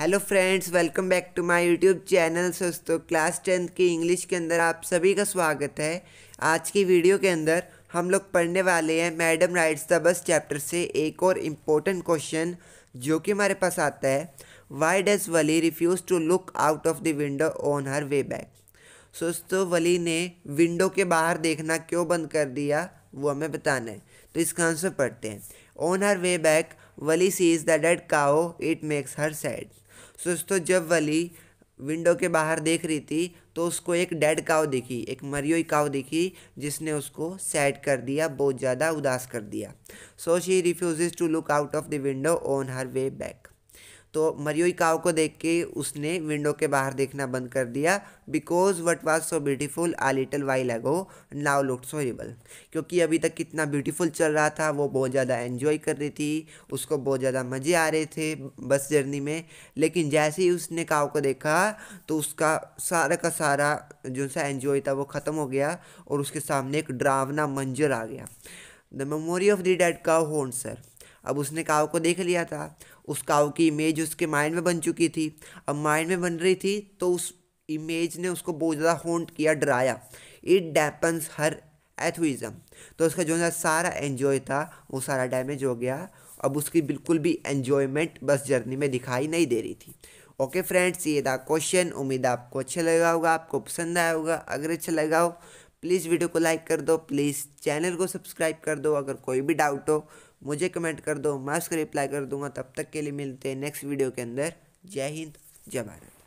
hello friends welcome back to my YouTube channel दोस्तों class tenth की English के अंदर आप सभी का स्वागत है आज की वीडियो के अंदर हम लोग पढ़ने वाले हैं madam rides the bus chapter से एक और इम्पोर्टेंट क्वेश्चन जो कि हमारे पास आता है why does Valli refuse to look out of the window on her way back Valli ने विंडो के बाहर देखना क्यों बंद कर दिया वो हमें बताना है तो इसका आंसर पढ़ते हैं on her way back Valli sees the dead cow it makes her sad सोस्तो जब वली विंडो के बाहर देख रही थी तो उसको एक डेड काओ दिखी एक मरियोई काओ दिखी जिसने उसको सैड कर दिया बहुत ज़्यादा उदास कर दिया so she refuse to look out of the window on her way back तो मरियो काव को देख के उसने विंडो के बाहर देखना बंद कर दिया because what was so beautiful a little while ago now look so terrible क्योंकि अभी तक कितना ब्यूटीफुल चल रहा था वो बहुत ज़्यादा एन्जॉय कर रही थी उसको बहुत ज़्यादा मज़े आ रहे थे बस जर्नी में लेकिन जैसे ही उसने काव को देखा तो उसका सारा का सारा जो सा एन्जॉय था वो ख़त्म हो गया और उसके सामने एक ड्रावना मंजर आ गया the memory of the dead cow होन सर अब उसने काव को देख लिया था उस काव की इमेज उसके माइंड में बन चुकी थी अब माइंड में बन रही थी तो उस इमेज ने उसको बहुत ज़्यादा होंट किया डराया इट डैपन्स हर एथुइज़म तो उसका जो है सारा एन्जॉय था वो सारा डैमेज हो गया अब उसकी बिल्कुल भी एन्जॉयमेंट बस जर्नी में दिखाई नहीं दे रही थी ओके फ्रेंड्स ये था क्वेश्चन उम्मीद आपको अच्छा लगा होगा आपको पसंद आया होगा अगर अच्छा लगा हो प्लीज़ वीडियो को लाइक कर दो प्लीज़ चैनल को सब्सक्राइब कर दो अगर कोई भी डाउट हो मुझे कमेंट कर दो मैं उसका रिप्लाई कर दूंगा तब तक के लिए मिलते हैं नेक्स्ट वीडियो के अंदर जय हिंद जय भारत